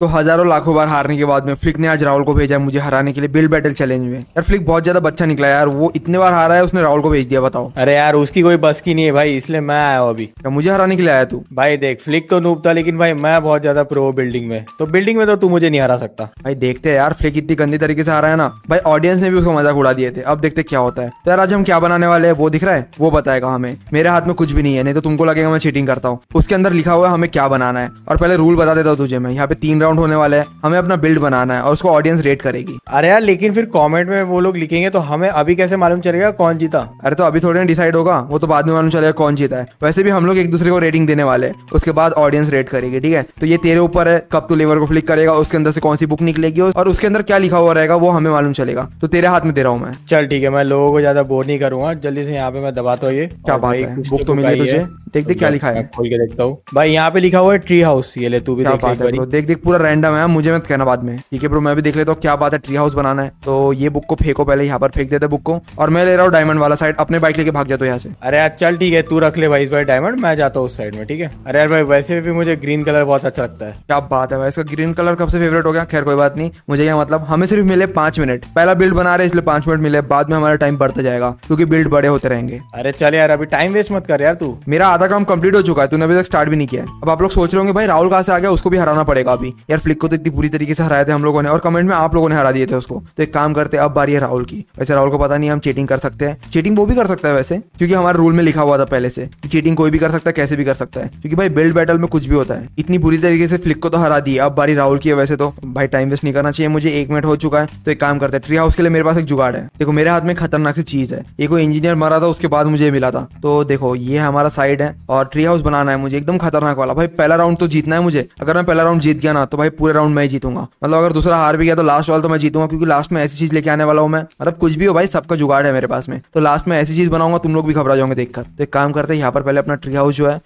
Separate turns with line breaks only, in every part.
तो हजारों लाखों बार हारने के बाद में फ्लिक ने आज राहुल को भेजा है मुझे हराने के लिए बिल बैटल चैलेंज में यार फ्लिक बहुत ज्यादा बच्चा निकला यार वो इतने बार हारा है उसने राहुल को भेज दिया बताओ अरे यार उसकी कोई बस की नहीं है भाई इसलिए मैं आया
हूँ अभी मुझे हराने के लिए आया तू भाई देख फ्लिक तो नूब था लेकिन भाई मैं बहुत ज्यादा प्रो बिल्डिंग में तो
बिल्डिंग में तो तू मुझे नहीं हरा सकता भाई देखते है यार फ्लिक इतनी गंदी तरीके से हारा है ना भाई ऑडियंस ने भी उसको मजाक उड़ा दिए थे अब देखते क्या होता है तो यार आज हम क्या बनाने वाले हैं वो दिख रहा है वो बताएगा हमें मेरे हाथ में कुछ भी नहीं है नहीं तो तुमको लगेगा मैं चीटिंग करता हूँ उसके अंदर लिखा हुआ है हमें क्या बनाना है और पहले रूल बता देता हूँ तुझे मैं यहाँ पे तीन राउंड होने वाला है हमें अपना बिल्ड बनाना है और उसको ऑडियंस रेट करेगी अरे यार लेकिन फिर कमेंट में वो लोग लिखेंगे तो हमें अभी कैसे मालूम चलेगा कौन जीता अरे तो अभी थोड़े डिसाइड होगा वो तो बाद में मालूम चलेगा कौन जीता है वैसे भी हम लोग एक दूसरे को रेटिंग देने वाले हैं उसके बाद ऑडियंस रेट करेगी ठीक है तो ये तेरे ऊपर है कब तू लेवर को फ्लिक करेगा उसके अंदर से कौन सी बुक निकलेगी और उसके अंदर क्या लिखा हुआ रहेगा वो हमें मालूम चलेगा तो तेरे हाथ में दे रहा हूँ मैं चल ठीक है मैं लोगों को ज्यादा बोर नहीं करूंगा जल्दी से यहाँ पे मैं दबाता हूँ ये क्या बात बुक तो, तो मिली तुझे देख देख क्या लिखा है
खोल के देखता हूँ
भाई यहाँ पे लिखा हुआ है ट्री हाउस ये ले तू भी देख देख पूरा थोड़ा रैंडम है मुझे मत कहना बाद में ठीक है ब्रो मैं भी देख लेता हूँ क्या बात है ट्री हाउस बनाना है तो ये बुक को फेंको पहले यहाँ पर फेंक देते बुक को और मैं ले रहा हूँ डायमंड वाला साइड अपने बाइक लेके भाग जाता हूँ यहाँ से अरे यार चल ठीक है तू रख ले भाई डायमंड मैं जाता हूँ उस साइड में ठीक है अरे यार भाई वैसे भी मुझे ग्रीन कलर बहुत अच्छा लगता है क्या बात है भाई इसका ग्रीन कलर कब से फेवरेट हो गया खैर कोई बात नहीं मुझे क्या मतलब हमें सिर्फ मिले पांच मिनट पहला बिल्ड बना रहे इसलिए पांच मिनट मिले बाद में हमारा टाइम बढ़ता जाएगा क्योंकि बिल्ड बड़े होते रहेंगे
अरे चल यार अभी टाइम वेस्ट मत कर यार तू
मेरा आधा काम कंप्लीट हो चुका है तूने अभी तक स्टार्ट भी नहीं किया अब आप लोग सोच रहे होंगे भाई राहुल कहा से आ गया उसको भी हराना पड़ेगा अभी यार फ्लिक को तो इतनी बुरी तरीके से हराया था हम लोगों ने और कमेंट में आप लोगों ने हरा दिए थे उसको तो एक काम करते अब बारी है राहुल की वैसे राहुल को पता नहीं हम चेटिंग कर सकते हैं चेटिंग वो भी कर सकता है वैसे क्योंकि हमारे रूल में लिखा हुआ था पहले से कि कोई भी कर सकता है कैसे भी कर सकता है क्योंकि भाई बिल्ड बैटल में कुछ भी होता है इतनी बुरी तरीके से फ्लिक को तो हरा दी अब बारी राहुल की है वैसे तो भाई टाइम वेस्ट नहीं करना चाहिए मुझे एक मिनट हो चुका है तो एक काम करते हैं ट्री हाउस के लिए मेरे पास एक जुगाड़ है देखो मेरे हाथ में खतरनाक सी चीज है एक इंजीनियर मरा था उसके बाद मुझे मिला था तो देखो ये हमारा साइड है और ट्री हाउस बनाना है मुझे एकदम खतरनाक वाला भाई पहला राउंड तो जीतना है मुझे अगर मैं पहला राउंड जीत गया ना तो भाई पूरे राउंड मैं जीतूंगा मतलब अगर दूसरा हार भी गया तो लास्ट वाला तो मैं जीतूंगा क्योंकि लास्ट में ऐसी चीज लेके आने वाला हूँ मैं मतलब कुछ भी हो भाई सबका जुगाड़ है मेरे पास में तो लास्ट में ऐसी चीज बनाऊंगा तुम लोग भी घबरा जाओगे देखकर तो एक काम करते हैं यहाँ पर पहले अपना ट्री हाउस जो है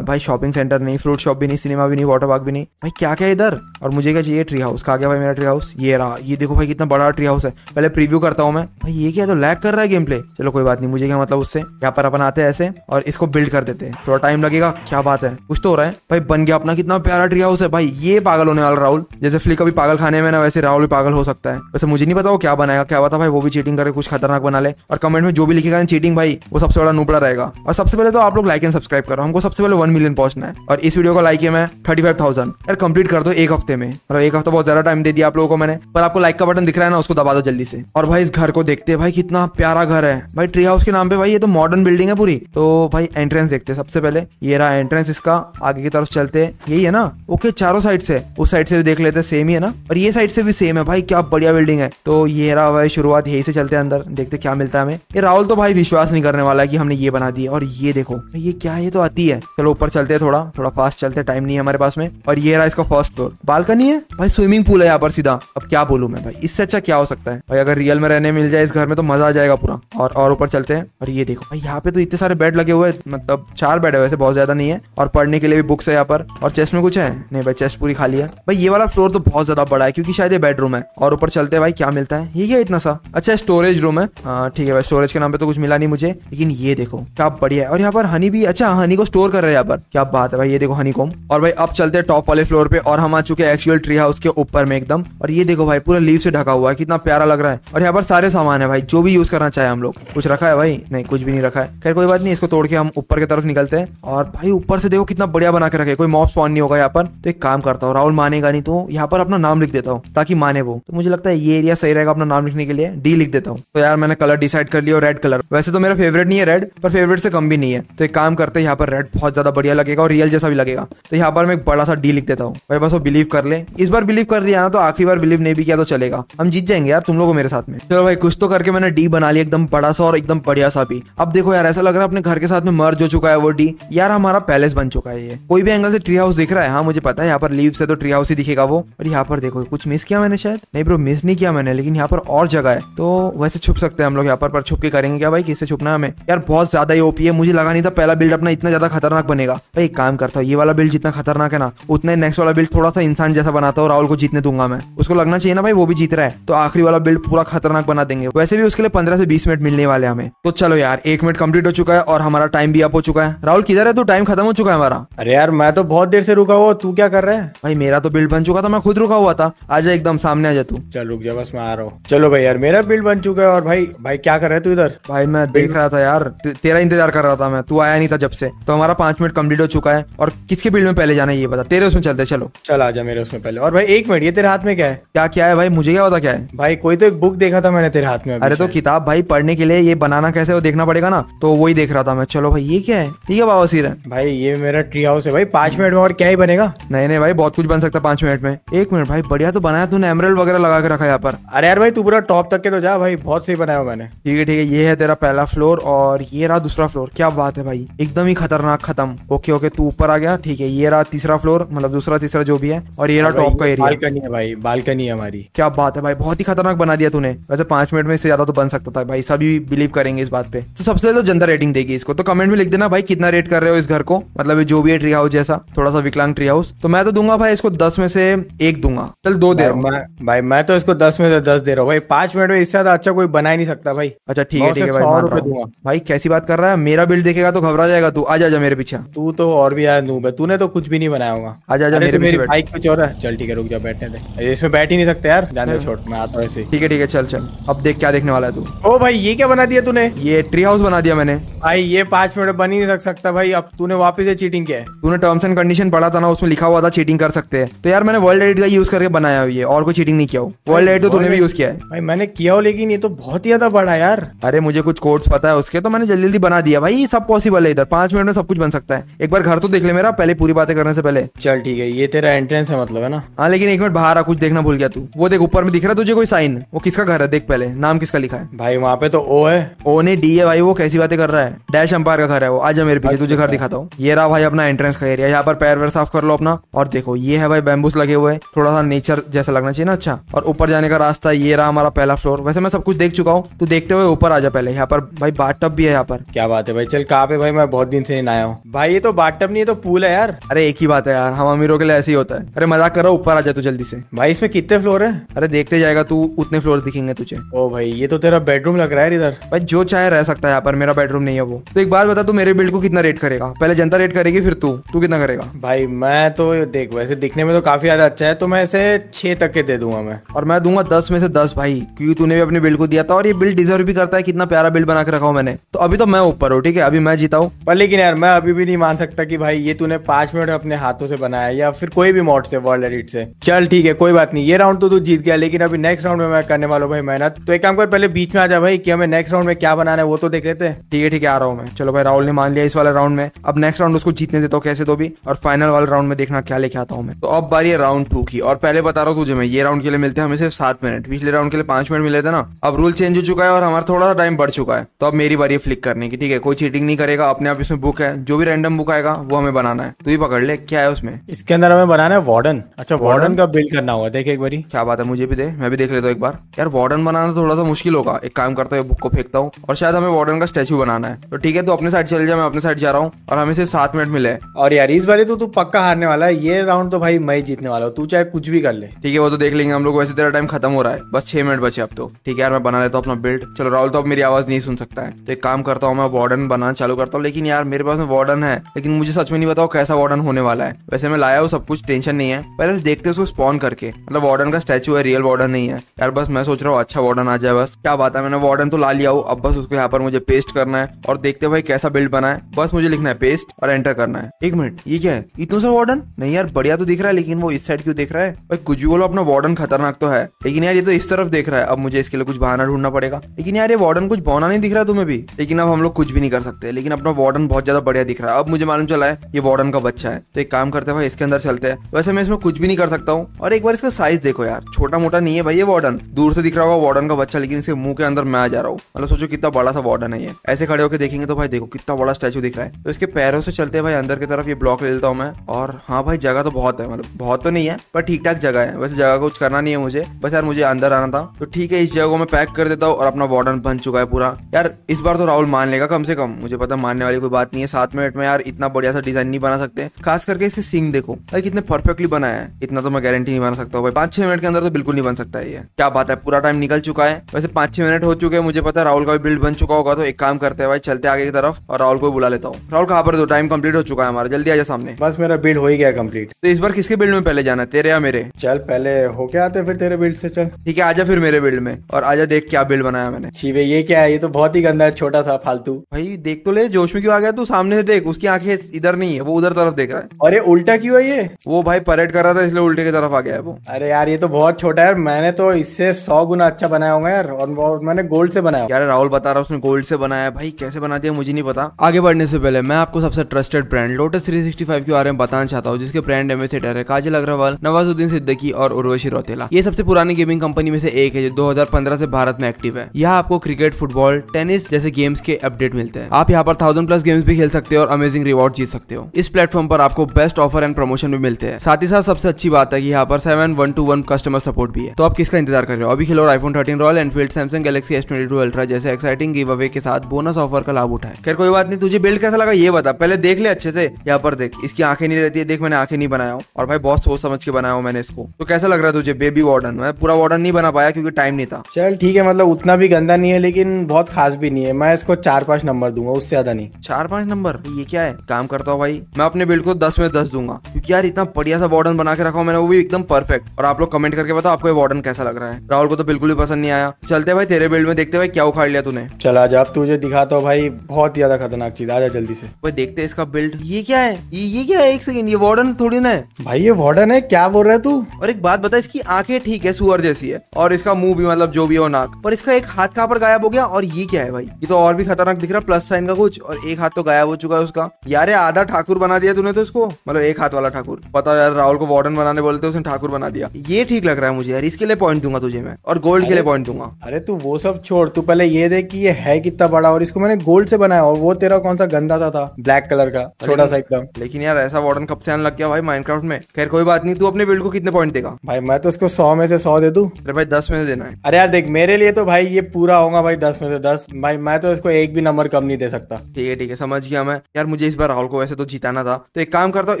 भाई शॉपिंग सेंटर नहीं फ्रूट शॉप भी नहीं सिनेमा भी नहीं वाटर पार्क भी नहीं भाई क्या क्या इधर और मुझे क्या चाहिए ट्री हाउस कहा गया भाई मेरा ट्री हाउस ये रहा ये देखो भाई कितना बड़ा ट्री हाउस है पहले प्रीव्यू करता हूँ मैं भाई ये क्या तो लैक कर रहा है गेम प्ले चलो कोई बात नहीं मुझे क्या मतलब उससे यहाँ पर अपन आते हैं ऐसे और इसको बिल्ड कर देते हैं थोड़ा टाइम लगेगा क्या बात है कुछ तो हो रहा है भाई बन गया अपना कितना प्यारा ट्री हाउस है भाई ये पागल होने होने वाला राहुल जैसे फ्लिक अभी पागल खाने में ना वैसे राहुल भी पागल हो सकता है वैसे मुझे नहीं पता वो क्या बनाएगा क्या पता भाई वो भी चीटिंग करके कुछ खतरनाक बना ले और कमेंट में जो भी लिखेगा चीटिंग भाई वो सबसे बड़ा नुबड़ा रहेगा और सबसे पहले तो आप लोग लाइक एंड सब्सक्राइब करो हमको सबसे पहले वन मिलियन पहुंचना है और इस वीडियो को लाइक है मैं थर्टी फाइव थाउजेंड यार कंप्लीट कर दो एक हफ्ते में मतलब एक हफ्ता बहुत ज्यादा टाइम दे दिया आप लोगों को मैंने पर आपको लाइक का बटन दिख रहा है ना उसको दबा दो जल्दी से और भाई इस घर को देखते हैं भाई कितना प्यारा घर है भाई ट्री हाउस के नाम पे भाई ये तो मॉडर्न बिल्डिंग है पूरी तो भाई एंट्रेंस देखते हैं सबसे पहले ये रहा एंट्रेंस इसका आगे की तरफ चलते यही है ना ओके चारों साइड से उस साइड से भी देख लेते हैं सेम ही है ना और ये साइड से भी सेम है भाई क्या बढ़िया बिल्डिंग है तो ये रहा भाई शुरुआत यही से चलते हैं अंदर देखते क्या मिलता है हमें ये राहुल तो भाई विश्वास नहीं करने वाला है कि हमने ये बना दिया और ये देखो ये क्या है तो आती है चलो ऊपर चलते हैं थोड़ा थोड़ा फास्ट चलते हैं टाइम नहीं है हमारे पास में और ये रहा इसका फर्स्ट फ्लोर बालकनी है भाई स्विमिंग पूल है यहाँ पर सीधा अब क्या बोलू मैं भाई इससे अच्छा क्या हो सकता है भाई अगर रियल में रहने मिल जाए इस घर में तो मजा आ जाएगा पूरा और और ऊपर चलते हैं और ये देखो भाई यहाँ पे तो इतने सारे बेड लगे हुए मतलब चार बेड है वैसे बहुत ज्यादा नहीं है और पढ़ने के लिए भी बुक्स है यहाँ पर और चेस्ट में कुछ है नहीं भाई चेस्ट पूरी खाली है भाई ये वाला फ्लोर तो बहुत ज्यादा बड़ा है क्योंकि शायद ये बेडरूम है और ऊपर चलते हैं भाई क्या मिलता है ये क्या इतना सा अच्छा स्टोरेज रूम है हाँ, ठीक है भाई स्टोरेज के नाम पे तो कुछ मिला नहीं मुझे लेकिन ये देखो क्या बढ़िया है और यहाँ पर हनी भी अच्छा हनी को स्टोर कर रहे हैं यहाँ पर क्या बात है भाई ये देखो हनी को और भाई अब चलते हैं टॉप वाले फ्लोर पे और हम आ चुके हैं एक्चुअल ट्री हाउस के ऊपर में एकदम और ये देखो भाई पूरा लीव से ढका हुआ है कितना प्यारा लग रहा है और यहाँ पर सारे सामान है भाई जो भी यूज करना चाहे हम लोग कुछ रखा है भाई नहीं कुछ भी नहीं रखा है खैर कोई बात नहीं इसको तोड़ के हम ऊपर की तरफ निकलते हैं और भाई ऊपर से देखो कितना बढ़िया बना के रखे कोई मॉप स्पॉन नहीं होगा यहाँ पर तो एक काम करता हूँ राहुल मानेगा नहीं तो यहाँ पर अपना नाम लिख देता हूँ ताकि माने वो तो मुझे लगता है ये एरिया सही रहेगा अपना नाम लिखने के लिए डी लिख देता हूँ तो यार मैंने कलर डिसाइड कर लिया रेड कलर वैसे तो मेरा फेवरेट नहीं है रेड पर फेवरेट से कम भी नहीं है तो एक काम करते हैं यहाँ पर रेड बहुत ज्यादा बढ़िया लगेगा और रियल जैसा भी लगेगा तो यहाँ पर मैं एक बड़ा सा डी लिख देता हूँ भाई बस वो बिलीव कर ले इस बार बिलीव कर लिया ना तो आखिरी बार बिलीव नहीं भी किया तो चलेगा हम जीत जाएंगे यार तुम लोगों मेरे साथ में चलो भाई कुछ तो करके मैंने डी बना लिया एकदम बड़ा सा और एकदम बढ़िया सा भी अब देखो यार ऐसा लग रहा है अपने घर के साथ में मर्ज हो चुका है वो डी यार हमारा पैलेस बन चुका है ये कोई भी एंगल से ट्री हाउस दिख रहा है हाँ मुझे पता है यहाँ पर लीव से तो ट्री ट्री हाउस ही दिखेगा वो और यहाँ पर देखो कुछ मिस किया मैंने शायद नहीं ब्रो मिस नहीं किया मैंने लेकिन यहाँ पर और जगह है तो वैसे छुप सकते हैं हम लोग यहाँ पर, पर छुप के करेंगे क्या भाई किससे छुपना है हमें यार बहुत ज्यादा ही ओपी है मुझे लगा नहीं था पहला बिल्ड अपना इतना ज्यादा खतरनाक बनेगा भाई एक काम करता हूँ ये वाला बिल्ड जितना खतरनाक है ना उतना ही नेक्स्ट वाला बिल्ड थोड़ा सा इंसान जैसा बनाता हूँ राहुल को जीतने दूंगा मैं उसको लगना चाहिए ना भाई वो भी जीत रहा है तो आखिरी वाला बिल्ड पूरा खतरनाक बना देंगे वैसे भी उसके लिए पंद्रह से बीस मिनट मिलने वाले हमें तो चलो यार एक मिनट कंप्लीट हो चुका है और हमारा टाइम भी अप हो चुका है राहुल किधर है तो टाइम खत्म हो चुका है हमारा अरे यार मैं तो बहुत देर से रुका हुआ तू क्या कर रहा है भाई मेरा मेरा तो बिल्ड बन चुका था मैं खुद रुका हुआ था आजा एकदम सामने आजा तू चल रुक जा बस मैं आ रहा हूँ चलो भाई यार मेरा बिल्ड बन चुका है और भाई भाई क्या कर रहे तू इधर भाई मैं देख रहा था यार तेरा इंतजार कर रहा था मैं तू आया नहीं था जब से तो हमारा पांच मिनट कम्प्लीट हो चुका है और किसके बिल्ड में पहले जाना ये बता तेरे उसमें चलते चलो चल जा मेरे उसमें पहले और भाई एक मिनट ये तेरे हाथ में क्या है क्या क्या है भाई मुझे क्या होता क्या है भाई कोई तो एक बुक देखा था मैंने तेरे हाथ में अरे तो किताब भाई पढ़ने के लिए ये बनाना कैसे वो देखना पड़ेगा ना तो वही देख रहा था मैं चलो भाई ये क्या है ठीक है बाबा सीर भाई ये मेरा ट्री हाउस है भाई पांच मिनट में और क्या ही बनेगा नहीं नहीं भाई बहुत कुछ बन सकता सकता पांच मिनट में एक मिनट भाई बढ़िया तो बनाया तूने एमरल वगैरह लगा के रखा यहाँ पर अरे यार भाई तू पूरा टॉप तक के तो जा भाई बहुत सही बनाया मैंने ठीक है ठीक है ये है तेरा पहला फ्लोर और ये रहा दूसरा फ्लोर क्या बात है भाई एकदम ही खतरनाक खत्म ओके ओके तू ऊपर आ गया ठीक है ये रहा तीसरा फ्लोर मतलब दूसरा तीसरा जो भी है और ये रहा टॉप का एरिया बालकनी है भाई बालकनी है हमारी क्या बात है भाई बहुत ही खतरनाक बना दिया तूने वैसे पांच मिनट में इससे ज्यादा तो बन सकता था भाई सभी बिलीव करेंगे इस बात पे तो सबसे ज्यादा जनता रेटिंग देगी इसको तो कमेंट में लिख देना भाई कितना रेट कर रहे हो इस घर को मतलब जो भी है ट्री हाउस जैसा थोड़ा सा विकलांग ट्री हाउस तो मैं तो दूंगा भाई इसको दस में से एक दूंगा चल दो दे रहा हूँ भाई मैं तो इसको दस में से दस दे रहा हूँ भाई पांच मिनट में इससे ज्यादा अच्छा कोई बना ही नहीं सकता भाई अच्छा ठीक है ठीक है भाई भाई कैसी बात कर रहा है मेरा बिल देखेगा तो घबरा जाएगा तू आ जा मेरे पीछे तू तो और भी आया नूब है तूने तो कुछ भी नहीं बनाया होगा आ जा मेरे तो मेरी बाइक
कुछ और है चल ठीक है रुक जा बैठने दे इसमें बैठ ही नहीं सकते यार जाने छोड़ हाँ। मैं आता हूँ ठीक है ठीक है चल चल अब देख क्या देखने वाला है तू ओ भाई ये क्या बना दिया तूने
ये ट्री हाउस बना दिया मैंने
भाई ये पांच मिनट बन ही नहीं सकता भाई अब तूने वापस से चीटिंग किया है
तूने टर्म्स एंड कंडीशन पढ़ा था ना उसमें लिखा हुआ था चीटिंग कर सकते हैं तो यार मैंने वर्ल्ड एडिट का यूज करके बनाया है और कोई चीटिंग नहीं किया वर्ल्ड एडिट तो तुमने भी यूज किया है भाई मैंने किया हो लेकिन ये तो बहुत ही ज्यादा बड़ा यार अरे मुझे कुछ कोड्स पता है उसके तो मैंने जल्दी जल्दी बना दिया भाई सब पॉसिबल है इधर पांच मिनट में सब कुछ बन सकता है एक बार घर तो देख ले मेरा पहले पूरी बातें करने से पहले चल ठीक है ये तेरा एंट्रेंस है मतलब है ना हाँ लेकिन एक मिनट बाहर आ कुछ देखना भूल गया तू वो देख ऊपर में दिख रहा है तुझे कोई साइन वो किसका घर है देख पहले नाम किसका लिखा है भाई वहाँ पे तो ओ है ओ ने डी है भाई वो कैसी बातें कर रहा है डैश अंपायर का घर है वो आज मेरे पीछे तुझे घर अच्छा। दिखाता हूँ ये रहा भाई अपना एंट्रेंस का एरिया यहाँ पर पैर वैर साफ कर लो अपना और देखो ये है भाई बैम्बूस लगे हुए हैं थोड़ा सा नेचर जैसा लगना चाहिए ना अच्छा और ऊपर जाने का रास्ता ये रहा हमारा पहला फ्लोर वैसे मैं सब कुछ देख चुका हूँ तो देखते हुए ऊपर आ जा पहले यहाँ पर भाई बाटअप भी है यहाँ पर क्या बात है भाई चल कहा पे भाई मैं बहुत दिन से नहीं आया हूँ भाई ये तो बाटअप नहीं है तो पूल है यार अरे एक ही बात है यार हम अमीरों के लिए ऐसे ही होता है अरे मजाक करो ऊपर आ जा तू जल्दी से भाई इसमें कितने फ्लोर है अरे देखते जाएगा तू उतने फ्लोर दिखेंगे तुझे ओ भाई ये तो तेरा बेडरूम लग रहा है इधर भाई जो चाहे रह सकता है यहाँ पर मेरा बेडरूम नहीं है वो तो एक बात बता तू मेरे बिल्ड को कितना रेट करेगा पहले जनता रेट करेगी फिर तू तू कितना करेगा भाई मैं तो
देख वैसे दिखने दिखने में तो काफी ज्यादा अच्छा है तो मैं इसे
छह तक के दे दूंगा मैं और मैं दूंगा दस में से दस भाई क्योंकि तूने भी अपने बिल को दिया था और ये बिल डिजर्व भी करता है कितना प्यारा बिल बना के रखा हो मैंने तो अभी तो मैं ऊपर हूँ ठीक है अभी मैं जीता हूँ पर लेकिन यार मैं अभी भी नहीं मान
सकता की भाई ये तूने पांच मिनट अपने हाथों से बनाया या फिर कोई भी मॉड से वर्ल्ड एडिट से चल ठीक है कोई बात नहीं ये राउंड तो तू जीत गया लेकिन अभी नेक्स्ट राउंड में मैं करने वाला हूँ भाई मेहनत तो एक काम कर पहले बीच में आ जा भाई कि हमें
नेक्स्ट राउंड में क्या बनाना है वो तो देख लेते हैं ठीक है ठीक है आ रहा हूँ मैं चलो भाई राहुल ने मान लिया इस वाले राउंड में अब नेक्स्ट राउंड उसको जीतने देता हूँ कैसे तो भी और फाइनल वाले राउंड में देखना क्या लेके आता हूँ मैं तो अब बारी है राउंड टू की और पहले बता रहा हूँ तुझे मैं ये राउंड के लिए मिलते हैं हमें सिर्फ सात मिनट पिछले राउंड के लिए पांच मिनट मिले थे ना अब रूल चेंज हो चुका है और हमारा थोड़ा सा टाइम बढ़ चुका है तो अब मेरी बारी है फ्लिक करने की ठीक है कोई चीटिंग नहीं करेगा अपने आप इसमें बुक है जो भी रैंडम बुक आएगा वो हमें बनाना है तू ही पकड़ ले क्या है उसमें इसके अंदर हमें बनाना है वार्डन अच्छा वार्डन का बिल्ड करना होगा देख एक बारी क्या बात है मुझे भी दे मैं भी देख लेता हूँ एक बार यार वार्डन बनाना थोड़ा सा मुश्किल होगा एक काम करता हूँ बुक को फेंकता हूँ और शायद हमें वार्डन का स्टेचू बनाना है तो ठीक है तो अपने साइड चल जाए मैं अपने साइड जा रहा हूँ और हमें सिर्फ सात मिनट मिले और यार इस बार तो तू पक्का हारने वाला है ये राउंड तो भाई मैं जीतने वाला हूँ तू चाहे कुछ भी कर ले ठीक है वो तो देख लेंगे हम लोग वैसे तेरा टाइम खत्म हो रहा है बस छह मिनट बचे अब तो ठीक है यार मैं बना लेता हूँ अपना बिल्ड चलो राहुल तो अब मेरी आवाज नहीं सुन सकता है तो एक काम करता हूँ मैं वार्डन बनाना चालू करता हूँ लेकिन यार मेरे पास में वार्डन है लेकिन मुझे सच में नहीं बताओ कैसा वार्डन होने वाला है वैसे मैं लाया हूँ सब कुछ टेंशन नहीं है पहले देखते उसको स्पॉन करके मतलब वार्डन का स्टैचू है रियल वार्डन नहीं है यार बस मैं सोच रहा हूँ अच्छा वार्डन आ जाए बस क्या बात है मैंने वार्डन तो ला लिया हूँ अब बस उसको यहाँ पर मुझे पेस्ट करना है और देखते भाई कैसा बिल्ड बना है बस मुझे लिखना है पेस्ट और एंटर करना है एक मिनट ये क्या है इतना सा वार्डन नहीं यार बढ़िया तो दिख रहा है है लेकिन वो इस साइड क्यों देख रहा है भाई कुछ भी बोलो अपना वार्डन खतरनाक तो है लेकिन यार ये तो इस तरफ देख रहा है अब मुझे इसके लिए कुछ बहाना ढूंढना पड़ेगा लेकिन यार ये वार्डन कुछ बोना नहीं दिख रहा तुम्हें भी लेकिन अब हम लोग कुछ भी नहीं कर सकते लेकिन अपना वार्डन बहुत ज्यादा बढ़िया दिख रहा है अब मुझे मालूम चला है ये वार्डन का बच्चा है तो एक काम करते हैं भाई इसके अंदर चलते हैं वैसे मैं इसमें कुछ भी नहीं कर सकता हूँ और एक बार इसका साइज देखो यार छोटा मोटा नहीं है भाई ये वार्डन दूर से दिख रहा होगा वार्डन का बच्चा लेकिन इसके मुंह के अंदर मैं आ जा रहा हूँ मतलब सोचो कितना बड़ा सा वार्डन है ये ऐसे खड़े होकर देखेंगे तो भाई देखो कितना बड़ा स्टैचू दिख रहा है तो इसके पैरों से चलते हैं भाई अंदर की तरफ ये ब्लॉक ले लेता हूँ मैं और हाँ भाई जगह तो बहुत है मतलब और मतलब बहुत तो नहीं है पर ठीक ठाक जगह है वैसे जगह कुछ करना नहीं है मुझे बस यार मुझे अंदर आना था तो ठीक है इस जगह को मैं पैक कर देता हूँ और अपना वार्डन बन चुका है पूरा यार इस बार तो राहुल मान लेगा कम से कम मुझे पता मानने वाली कोई बात नहीं है सात मिनट में यार इतना बढ़िया सा डिजाइन नहीं बना सकते खास करके इसके सिंग देखो यार कितने परफेक्टली बनाया है इतना तो मैं गारंटी नहीं बना सकता हूँ भाई पांच छह मिनट के अंदर तो बिल्कुल नहीं बन सकता है ये क्या बात है पूरा टाइम निकल चुका है वैसे पांच छह मिनट हो चुके हैं मुझे पता है राहुल का भी बिल्ड बन चुका होगा तो एक काम करते हैं भाई चलते आगे की तरफ और राहुल को बुला लेता हूँ राहुल कहा पर दो टाइम कंप्लीट हो चुका है हमारा जल्दी आ जाए सामने बस मेरा बिल्ड हो ही गया कंप्लीट तो इस बार किस किसके बिल्ड में पहले जाना तेरे या मेरे चल पहले हो क्या आते तो
फिर तेरे बिल्ड से चल
ठीक है आजा फिर मेरे बिल्ड में और आजा देख क्या बिल्ड बनाया मैंने छीबे ये क्या है ये तो बहुत ही गंदा है छोटा सा फालतू भाई देख तो ले जोश में क्यों आ गया तू सामने से देख उसकी आंखें इधर नहीं है वो उधर तरफ देख रहा है अरे उल्टा क्यों है ये वो भाई परेड कर रहा था इसलिए उल्टे की तरफ आ गया है वो
अरे यार ये तो बहुत छोटा है मैंने तो इससे सौ गुना अच्छा बनाया होगा यार और मैंने गोल्ड से बनाया यार राहुल
बता रहा उसने गोल्ड से बनाया भाई कैसे बना दिया मुझे नहीं पता आगे बढ़ने से पहले मैं आपको सबसे trusted brand Lotus three sixty five के बारे में बताना चाहता हूँ जिसके ब्रांड एम्बेसडर है काजल अग्रवाल नवाजुद्दीन सिद्दीकी और उर्वशी रोतेला ये सबसे पुरानी गेमिंग कंपनी में से एक है जो 2015 से भारत में एक्टिव है यहाँ आपको क्रिकेट फुटबॉल टेनिस जैसे गेम्स के अपडेट मिलते हैं आप यहाँ पर थाउजेंड प्लस गेम्स भी खेल सकते हो और अमेजिंग रिवॉर्ड जीत सकते हो इस प्लेटफॉर्म पर आपको बेस्ट ऑफर एंड प्रमोशन भी मिलते हैं साथ ही साथ सबसे अच्छी बात है की यहाँ पर seven one two one customer support भी है तो आप किसका इंतजार कर रहे हो अभी खेलो iPhone thirteen Royal Enfield Samsung Galaxy S twenty two Ultra जैसे एक्साइटिंग गिव अवे के साथ बोनस ऑफर का लाभ उठाए खैर कोई बात नहीं तुझे बिल्ड कैसा लगा ये बता पहले देख ले अच्छे से यहाँ पर देख इसकी आंखें नहीं रहती है देख मैंने आंखें नहीं बनाया और भाई बहुत सोच समझ के बनाया हूँ मैंने इसको तो कैसा लग रहा है तुझे बेबी वार्डन मैं पूरा वार्डन नहीं बना पाया क्योंकि टाइम नहीं था
चल ठीक है मतलब उतना भी गंदा नहीं है लेकिन बहुत खास भी नहीं है मैं इसको चार पांच नंबर दूंगा उससे ज्यादा नहीं
चार पांच नंबर ये क्या है काम करता हूँ भाई मैं अपने बिल्ड को दस में दस दूंगा क्योंकि यार इतना बढ़िया सा वार्डन बना के रखा हूँ मैंने वो भी एकदम परफेक्ट और आप लोग कमेंट करके बताओ आपको वार्डन कैसा लग रहा है राहुल को तो बिल्कुल भी पसंद नहीं आया चलते भाई तेरे बिल्ड में देखते भाई क्या उखाड़ लिया तूने
चला जा तुझे दिखाता हूँ भाई बहुत ज्यादा खतरनाक चीज आ जा जल्दी से
भाई देखते इसका बिल्ड ये क्या है ये, ये क्या है एक सेकंड ये वार्डन थोड़ी ना है
भाई ये वार्डन है क्या बोल रहा है तू
और एक बात बता इसकी आंखें ठीक है सुअर जैसी है और इसका मुंह भी मतलब जो भी हो नाक पर इसका एक हाथ कहाँ पर गायब हो गया और ये क्या है भाई ये तो और भी खतरनाक दिख रहा प्लस साइन का कुछ और एक हाथ तो गायब हो चुका है उसका यार आधा ठाकुर बना दिया तूने तो इसको मतलब एक हाथ वाला ठाकुर पता यार राहुल को वार्डन बनाने बोलते उसने ठाकुर बना दिया ये ठीक लग रहा है मुझे यार इसके लिए पॉइंट दूंगा तुझे मैं और गोल्ड के लिए पॉइंट दूंगा अरे तू वो सब छोड़ तू पहले ये देख कि
ये है कितना बड़ा और इसको मैंने गोल्ड से बनाया और वो तेरा कौन सा गंदा था
ब्लैक कलर का छोटा सा एकदम लेकिन यार ऐसा वार्डन कब से आने लग गया भाई माइनक्राफ्ट में खैर कोई बात नहीं तू अपने बिल्ड को कितने पॉइंट देगा भाई मैं
तो इसको सौ में से सौ दे दू
अरे भाई दस में से देना है अरे यार देख मेरे लिए तो भाई ये पूरा होगा भाई दस में से दस
भाई मैं तो इसको एक भी नंबर कम नहीं दे सकता
ठीक है ठीक है समझ गया मैं यार मुझे इस बार राहुल को वैसे तो जीताना था तो एक काम करता हूँ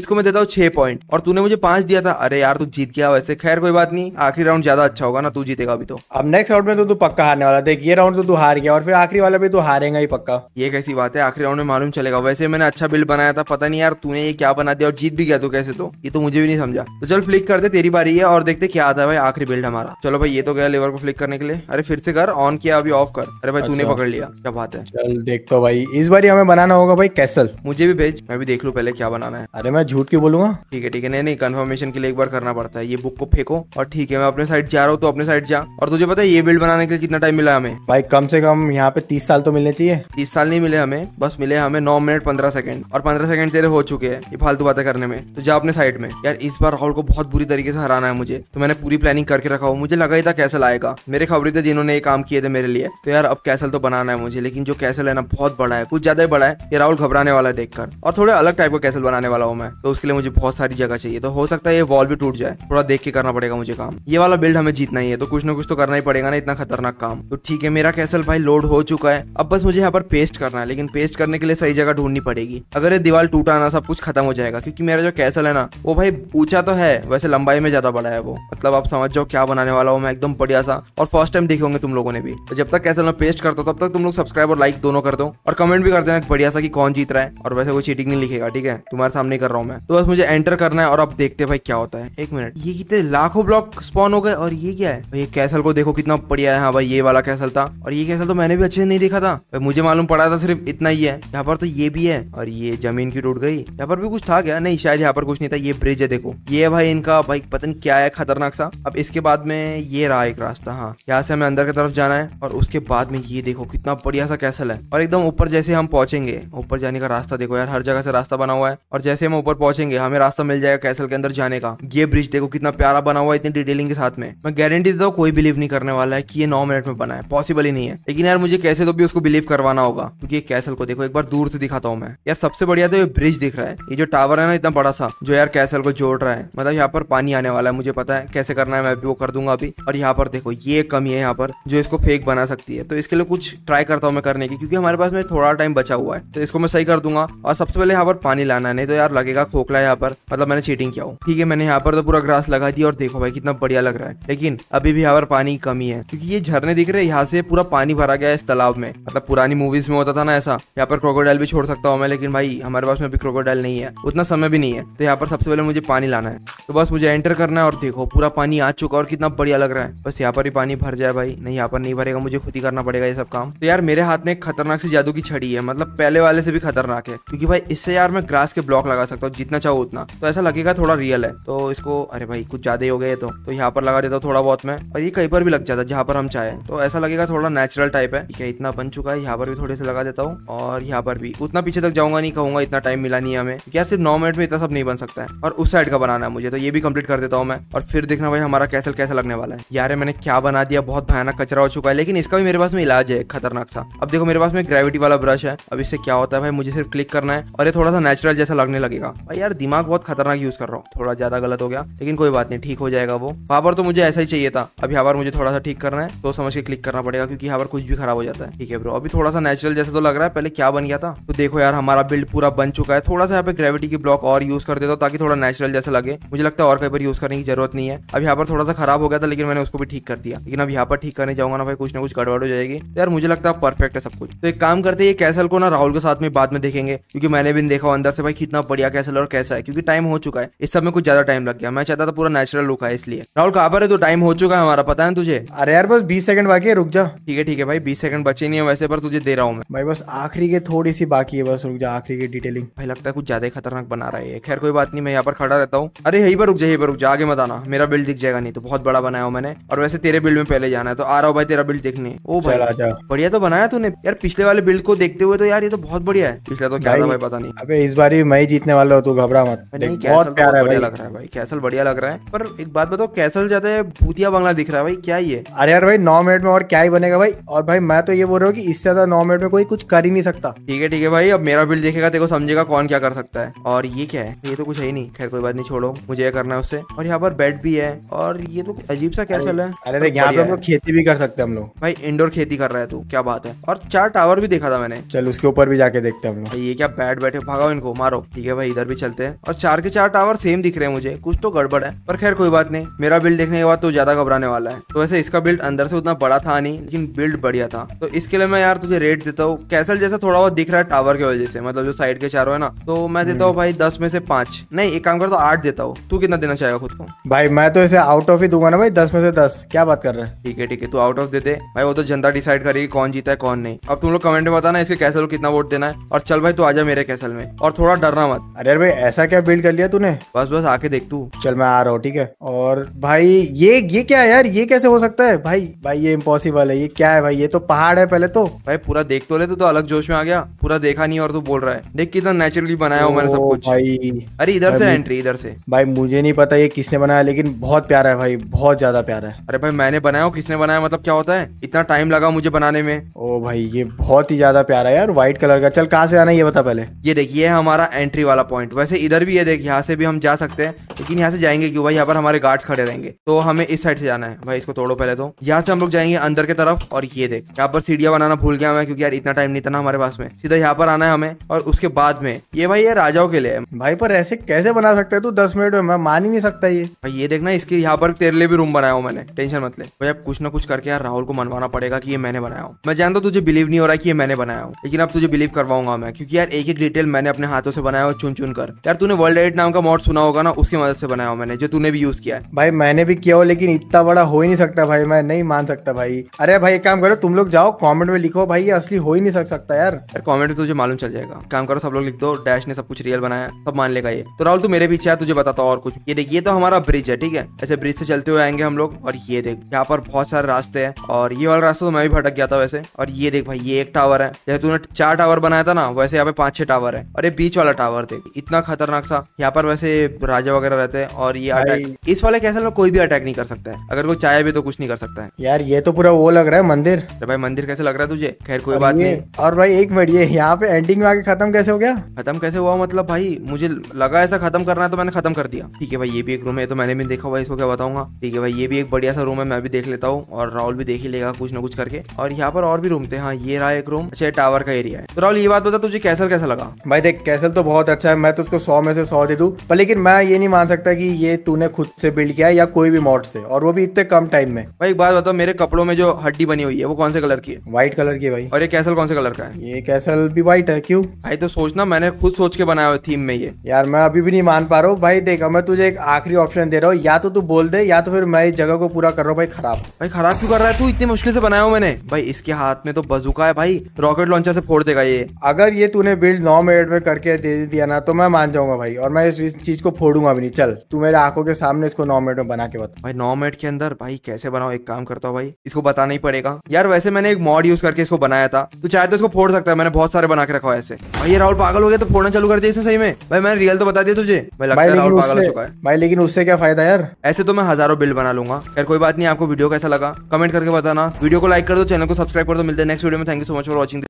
इसको मैं देता हूँ छह पॉइंट और तूने मुझे पांच दिया था अरे यार तू जीत गया वैसे खैर कोई बात नहीं आखिरी राउंड ज्यादा अच्छा होगा ना तू जीतेगा अभी तो अब नेक्स्ट राउंड में तो तू पक्का हारने वाला देख ये राउंड तो तू हार गया और फिर आखिरी वाला भी तू हारेगा ही पक्का ये कैसी बात है आखिरी राउंड में मालूम चलेगा वैसे मैंने अच्छा बिल बनाया था पता नहीं यार तूने ये क्या बना दिया और जीत भी गया तो कैसे तो ये तो मुझे भी नहीं समझा तो चल फ्लिक करते तेरी बारी है और देखते क्या आता है भाई आखिरी बिल्ड हमारा चलो भाई ये तो गया लेवर को फ्लिक करने के लिए अरे फिर से कर ऑन किया अभी ऑफ कर अरे भाई अच्छा। तूने पकड़ लिया क्या बात है चल तो भाई
इस बार हमें बनाना होगा भाई कैसल
मुझे भी भेज मैं भी देख लू पहले क्या बनाना है अरे
मैं झूठ क्यों बोलूंगा
ठीक है ठीक है नहीं नहीं कन्फर्मेशन के लिए एक बार करना पड़ता है ये बुक को फेंको और ठीक है मैं अपने साइड जा रहा हूँ तो अपने साइड जा और तुझे पता है ये बिल्ड बनाने के लिए कितना टाइम मिला हमें
भाई कम से कम यहाँ पे
तीस साल तो मिलने चाहिए तीस साल नहीं मिले हमें बस मिले हमें नौ मिनट पंद्रह सेकंड और पंद्रह सेकंड तेरे हो चुके हैं ये फालतू बातें करने में तो जा अपने साइड में यार इस बार राहुल को बहुत बुरी तरीके से हराना है मुझे तो मैंने पूरी प्लानिंग करके रखा हुआ मुझे लगा ही था कैसल आएगा मेरे खबरी थे जिन्होंने ये काम किए थे मेरे लिए तो यार अब कैसल तो बनाना है मुझे लेकिन जो कैसल है ना बहुत बड़ा है कुछ ज्यादा ही बड़ा है ये राहुल घबराने वाला है देखकर और थोड़े अलग टाइप का कैसल बनाने वाला हूँ मैं तो उसके लिए मुझे बहुत सारी जगह चाहिए तो हो सकता है ये वॉल भी टूट जाए थोड़ा देख के करना पड़ेगा मुझे काम ये वाला बिल्ड हमें जीतना ही है तो कुछ ना कुछ तो करना ही पड़ेगा ना इतना खतरनाक काम तो ठीक है मेरा कैसल भाई लोड हो चुका है अब बस मुझे यहाँ पर पेस्ट करना है लेकिन पेस्ट करने के लिए सही जगह ढूंढनी पड़ेगी अगर ये दीवार टूटा ना सब कुछ खत्म हो जाएगा क्योंकि मेरा जो कैसल है ना वो भाई भाई ऊंचा तो है वैसे लंबाई में ज्यादा बड़ा है वो मतलब आप समझ जाओ क्या बनाने वाला हूँ मैं एकदम बढ़िया सा और फर्स्ट टाइम देखे होंगे तुम लोगों ने भी तो जब तक कैसे मैं पेस्ट करता हूँ तब तक तुम लोग सब्सक्राइब और लाइक दोनों कर दो और कमेंट भी कर देना बढ़िया सा कौन जीत रहा है और वैसे कोई चीटिंग नहीं लिखेगा ठीक है तुम्हारे सामने कर रहा हूँ मैं तो बस मुझे एंटर करना है और अब देखते भाई क्या होता है एक मिनट ये कितने लाखों ब्लॉक स्पॉन हो गए और ये क्या है भाई कैसल को देखो कितना बढ़िया है हाँ भाई ये वाला कैसल था और ये कैसल तो मैंने भी अच्छे से नहीं देखा था मुझे मालूम पड़ा था सिर्फ इतना ही है यहाँ पर तो ये भी है और ये जमीन की टूट गई यहाँ पर भी कुछ था क्या नहीं शायद यहाँ पर कुछ नहीं था ये ब्रिज लीजिए देखो ये भाई इनका भाई पता नहीं क्या है खतरनाक सा अब इसके बाद में ये रहा एक रास्ता हाँ यहाँ से हमें अंदर की तरफ जाना है और उसके बाद में ये देखो कितना बढ़िया सा कैसल है और एकदम ऊपर जैसे हम पहुंचेंगे ऊपर जाने का रास्ता देखो यार हर जगह से रास्ता बना हुआ है और जैसे हम ऊपर पहुंचेंगे हमें रास्ता मिल जाएगा कैसल के अंदर जाने का ये ब्रिज देखो कितना प्यारा बना हुआ है इतनी डिटेलिंग के साथ में मैं गारंटी देता हूँ कोई बिलीव नहीं करने वाला है कि ये नौ मिनट में बना है पॉसिबल ही नहीं है लेकिन यार मुझे कैसे तो भी उसको बिलीव करवाना होगा क्योंकि कैसल को देखो एक बार दूर से दिखाता हूँ मैं यार सबसे बढ़िया तो ये ब्रिज दिख रहा है ये जो टावर है ना इतना बड़ा सा जो यार कैसल को जोड़ रहा है मतलब यहाँ पर पानी आने वाला है मुझे पता है कैसे करना है मैं भी वो कर दूंगा अभी और यहाँ पर देखो ये कमी है यहाँ पर जो इसको फेक बना सकती है तो इसके लिए कुछ ट्राई करता हूँ मैं करने की क्योंकि हमारे पास में थोड़ा टाइम बचा हुआ है तो इसको मैं सही कर दूंगा और सबसे पहले यहाँ पर पानी लाना है नहीं तो यार लगेगा खोखला यहाँ पर मतलब मैंने चीटिंग किया हूँ ठीक है मैंने यहाँ पर तो पूरा ग्रास लगा दिया और देखो भाई कितना बढ़िया लग रहा है लेकिन अभी भी यहाँ पर पानी की कमी है क्योंकि ये झरने दिख रहे हैं यहाँ से पूरा पानी भरा गया है इस तालाब में मतलब पुरानी मूवीज में होता था ना ऐसा यहाँ पर क्रोकोडाइल भी छोड़ सकता हूँ मैं लेकिन भाई हमारे पास में अभी क्रोकोडाइल नहीं है उतना समय भी नहीं है तो यहाँ पर सबसे पहले मुझे मुझे पानी लाना है तो बस मुझे एंटर करना है और देखो पूरा पानी आ चुका और कितना बढ़िया लग रहा है बस यहाँ पर ही पानी भर जाए भाई नहीं यहाँ पर नहीं भरेगा मुझे खुद ही करना पड़ेगा ये सब काम तो यार मेरे हाथ में खतरनाक सी जादू की छड़ी है मतलब पहले वाले से भी खतरनाक है क्योंकि भाई इससे यार मैं ग्रास के ब्लॉक लगा सकता हूँ जितना चाहो उतना तो ऐसा लगेगा थोड़ा रियल है तो इसको अरे भाई कुछ ज्यादा ही हो गए तो तो यहाँ पर लगा देता हूँ थोड़ा बहुत मैं और ये कहीं पर भी लग जाता है जहाँ पर हम चाहे तो ऐसा लगेगा थोड़ा नेचुरल टाइप है ठीक है इतना बन चुका है यहाँ पर भी थोड़े से लगा देता हूँ और यहाँ पर भी उतना पीछे तक जाऊंगा नहीं कहूंगा इतना टाइम मिला नहीं हमें क्या सिर्फ नौ मिनट में इतना सब नहीं बन सकता है और उस साइड का बनाना है मुझे तो ये भी कंप्लीट कर देता हूँ मैं और फिर देखना भाई हमारा कैसल कैसा लगने वाला है यार मैंने क्या बना दिया बहुत भयानक कचरा हो चुका है लेकिन इसका भी मेरे पास में इलाज है खतरनाक सा अब देखो मेरे पास में ग्रेविटी वाला ब्रश है अब इससे क्या होता है भाई मुझे सिर्फ क्लिक करना है और ये थोड़ा सा नेचुरल जैसा लगने लगेगा भाई यार दिमाग बहुत खतरनाक यूज कर रहा हूँ थोड़ा ज्यादा गलत हो गया लेकिन कोई बात नहीं ठीक हो जाएगा वो वहां तो मुझे ऐसा ही चाहिए था अब यहाँ पर मुझे थोड़ा सा ठीक करना है तो समझ के क्लिक करना पड़ेगा क्योंकि यहाँ पर कुछ भी खराब हो जाता है ठीक है ब्रो अभी थोड़ा सा नेचुरल जैसा तो लग रहा है पहले क्या बन गया था तो देखो यार हमारा बिल्ड पूरा बन चुका है थोड़ा सा यहाँ पे ग्रेविटी की ब्लॉक और यूज कर देता हूँ ताकि थोड़ा नेचुरल जैसा लगे मुझे लगता है और कहीं पर यूज करने की जरूरत नहीं है अब यहाँ पर थोड़ा सा खराब हो गया था लेकिन मैंने उसको भी ठीक कर दिया लेकिन अब यहाँ पर ठीक करने जाऊंगा ना भाई कुछ ना कुछ गड़बड़ हो जाएगी तो यार मुझे लगता है परफेक्ट है सब कुछ तो एक काम करते हैं कैसल को ना राहुल के साथ में बाद में देखेंगे क्योंकि मैंने भी देखा अंदर से भाई कितना बढ़िया कैसल और कैसा है क्योंकि टाइम हो चुका है इस सब में कुछ ज्यादा टाइम लग गया मैं चाहता था पूरा नेचुरल लुक है इसलिए राहुल कहाँ पर है तो टाइम हो चुका है हमारा पता है तुझे अरे यार बस बीस सेकंड बाकी है रुक जा ठीक है ठीक है भाई बीस सेकंड बचे नहीं है वैसे पर तुझे दे रहा हूँ मैं
भाई बस आखिरी के थोड़ी सी बाकी है बस रुक जा आखिरी की डिटेलिंग
भाई लगता है कुछ ज्यादा खतरनाक बना रहा है खैर कोई बात नहीं मैं यहाँ पर पर खड़ा रहता हूँ अरे यही पर रुक जा यही पर रुक जा आगे मत आना मेरा बिल्ड दिख जाएगा नहीं तो बहुत बड़ा बनाया मैंने और वैसे तेरे बिल्ड में पहले जाना है तो आ रहा हूँ भाई तेरा बिल्ड देखने ओ भाई बढ़िया तो बनाया तूने यार पिछले वाले बिल्ड को देखते हुए तो यार ये तो बहुत बढ़िया है पिछले तो क्या भाई पता नहीं
अबे इस बार मैं ही जीतने वाला हूँ तू घबरा मत बहुत तो प्यारा है लग रहा है भाई
कैसल बढ़िया लग रहा है पर एक बात बताओ कैसल ज्यादा भूतिया बंगला दिख रहा है भाई क्या ये
अरे यार भाई नौ मिनट में और क्या ही बनेगा भाई और भाई मैं तो ये बोल रहा हूँ की इससे ज्यादा नौ मिनट में कोई कुछ कर ही नहीं सकता
ठीक है ठीक है भाई अब मेरा बिल देखेगा तेरे को समझेगा कौन क्या कर सकता है और ये क्या है ये तो कुछ है ही नहीं खैर कोई बात नहीं छोड़ो मुझे करना है उससे और यहाँ पर बेड भी है और ये तो अजीब सा क्या चल है अरे देख यहाँ पे हम लोग खेती भी कर सकते हैं हम लोग भाई इंडोर खेती कर रहा है तू क्या बात है और चार टावर भी देखा था मैंने चल उसके ऊपर भी जाके देखते हैं हम लोग ये क्या बैठ बैठे भगाओ इनको मारो ठीक है भाई इधर भी चलते हैं और चार के चार टावर सेम दिख रहे हैं मुझे कुछ तो गड़बड़ है पर खैर कोई बात नहीं मेरा बिल्ड देखने के बाद तो ज्यादा घबराने वाला है तो वैसे इसका बिल्ड अंदर से उतना बड़ा था नहीं लेकिन बिल्ड बढ़िया था तो इसके लिए मैं यार तुझे रेट देता हूँ कैसल जैसा थोड़ा बहुत दिख रहा है टावर की वजह से मतलब जो साइड के चारों है ना तो मैं देता हूँ हम्म। भाई दस में से पांच नहीं एक काम कर तो आठ देता हूँ तू कितना देना चाहेगा खुद को
भाई मैं तो इसे आउट ऑफ ही दूंगा ना भाई दस में से दस क्या बात कर रहे हैं
ठीक है ठीक है तू आउट ऑफ दे दे भाई वो तो जनता डिसाइड करेगी कौन जीता है कौन नहीं अब तुम लोग कमेंट में बताना इसके कैसल को कितना वोट देना है और चल भाई तू आ जा मेरे कैसल में और थोड़ा डरना मत अरे भाई
ऐसा क्या बिल्ड कर लिया तूने बस बस आके देख तू चल मैं आ रहा हूँ ठीक है और भाई ये ये क्या है यार ये कैसे हो सकता है भाई भाई ये इम्पोसिबल है ये क्या है भाई ये तो पहाड़ है पहले तो
भाई पूरा देख तो ले तो अलग जोश में आ गया पूरा देखा नहीं और तू बोल रहा है देख कितना नेचुरली बनाया हो मैंने सब कुछ भाई अरे इधर से एंट्री इधर से
भाई मुझे नहीं पता ये किसने बनाया लेकिन बहुत प्यारा है भाई बहुत ज्यादा
प्यारा है अरे भाई मैंने बनाया किसने बनाया मतलब क्या होता है इतना टाइम लगा मुझे बनाने में ओ भाई ये बहुत ही ज्यादा प्यारा है यार व्हाइट कलर का चल कहा से आना ये बता पहले ये देखिए हमारा एंट्री वाला पॉइंट वैसे इधर भी ये देख यहाँ से भी हम जा सकते हैं लेकिन यहाँ से जाएंगे क्यों भाई यहाँ पर हमारे गार्ड्स खड़े रहेंगे तो हमें इस साइड से जाना है भाई इसको तोड़ो पहले तो यहाँ से हम लोग जाएंगे अंदर की तरफ और ये देख यहाँ पर सीढ़िया बनाना भूल गया मैं क्योंकि यार इतना टाइम नहीं था ना हमारे पास में सीधा यहाँ पर आना है हमें और उसके बाद में ये भाई ये राजाओं के लिए भाई पर ऐसे कैसे बना बना सकता है तू दस मिनट में मैं मान ही नहीं सकता ये भाई ये देखना इसके यहाँ पर तेरे लिए भी रूम बनाया हूँ मैंने टेंशन मत ले भाई अब कुछ ना कुछ करके यार राहुल को मनवाना पड़ेगा कि ये मैंने बनाया हूँ मैं जानता तुझे बिलीव नहीं हो रहा है कि ये मैंने बनाया हूँ लेकिन अब तुझे बिलीव करवाऊंगा मैं क्योंकि यार एक एक डिटेल मैंने अपने हाथों से बनाया और चुन चुन कर यार तूने वर्ल्ड एड नाम का मॉड सुना होगा ना उसकी मदद से बनाया मैंने जो तूने भी यूज किया है
भाई मैंने भी किया हो लेकिन इतना बड़ा हो ही नहीं सकता भाई मैं नहीं मान सकता भाई अरे भाई एक काम करो तुम लोग जाओ कॉमेंट में लिखो भाई ये असली हो ही नहीं सक सकता यार
कॉमेंट में तुझे मालूम चल जाएगा काम करो सब लोग लिख दो डैश ने सब कुछ रियल बनाया सब मान लेगा ये तो राहुल तू मेरे मेरे पीछे है तुझे बताता हूँ और कुछ ये देख ये तो हमारा ब्रिज है ठीक है ऐसे ब्रिज से चलते हुए आएंगे हम लोग और ये देख यहाँ पर बहुत सारे रास्ते हैं और ये वाला रास्ता तो मैं भी भटक गया था वैसे और ये देख भाई ये एक टावर है जैसे तूने चार टावर बनाया था ना वैसे यहाँ पे पांच छह टावर है और ये बीच वाला टावर देख इतना खतरनाक था यहाँ पर वैसे राजा वगैरह रहते हैं और ये अटैक इस वाले कैसे कोई भी अटैक नहीं कर सकता है अगर कोई चाहे भी तो कुछ नहीं कर सकता है
यार ये तो पूरा वो लग रहा है मंदिर
भाई मंदिर कैसे लग रहा है तुझे खैर कोई बात नहीं
और भाई एक मिनट ये यहाँ पे एंडिंग में आके खत्म कैसे हो गया
खत्म कैसे हुआ मतलब भाई मुझे लगा ऐसा खत्म करना है तो मैंने खत्म कर दिया ठीक है भाई ये भी एक रूम है तो मैंने भी देखा हुआ इसको क्या बताऊंगा ठीक है भाई ये भी एक बढ़िया सा रूम है मैं भी देख लेता हूँ और राहुल भी देख ही लेगा कुछ ना कुछ करके और यहाँ पर और भी रूम थे हाँ ये रहा एक रूम अच्छा टावर का एरिया है तो राहुल ये बात बता तुझे कैसल कैसा लगा
भाई देख कैसल तो बहुत अच्छा है मैं तो उसको सौ में से सौ दे दू पर लेकिन मैं ये नहीं मान सकता की ये तूने खुद से बिल्ड किया या कोई भी मॉड से और वो भी इतने कम
टाइम में भाई एक बात बताओ मेरे कपड़ों में जो हड्डी बनी हुई है वो कौन से कलर की है व्हाइट कलर की भाई और ये कैसल कौन से कलर का है ये कैसल भी व्हाइट है क्यों भाई तो सोचना मैंने खुद सोच के बनाया थीम में ये यार मैं
अभी भी नहीं मान मान पा रहा हूँ भाई देखो मैं तुझे एक आखिरी ऑप्शन दे रहा हूँ या तो तू बोल दे या तो फिर मैं इस जगह को पूरा
कर रहा हूँ भाई खराब भाई खराब क्यों कर रहा है तू इतनी मुश्किल से बनाया हूँ मैंने भाई इसके हाथ में तो बजूका है भाई रॉकेट लॉन्चर से फोड़ देगा ये अगर ये तूने
बिल्ड नौ मिनट में करके दे दिया ना तो मैं मान जाऊंगा भाई और मैं इस चीज को फोड़ूंगा भी नहीं चल तू मेरे आंखों के सामने इसको नौ मिनट में बना के बता
भाई नौ मिनट के अंदर भाई कैसे बनाओ एक काम करता हूँ भाई इसको बताना ही पड़ेगा यार वैसे मैंने एक मॉड यूज करके इसको बनाया था तू चाहे तो इसको फोड़ सकता है मैंने बहुत सारे बना के रखा है ऐसे भाई ये राहुल पागल हो गया तो फोड़ना चालू कर दिया इसे सही में भाई मैंने रियल तो बता दिया तुझे भाई
लेकिन उससे क्या फायदा यार
ऐसे तो मैं हजारों बिल बना लूंगा यार कोई बात नहीं आपको वीडियो कैसा लगा कमेंट करके बताना वीडियो को लाइक कर दो चैनल को सब्सक्राइब कर दो मिलते हैं नेक्स्ट वीडियो में thank you so much for watching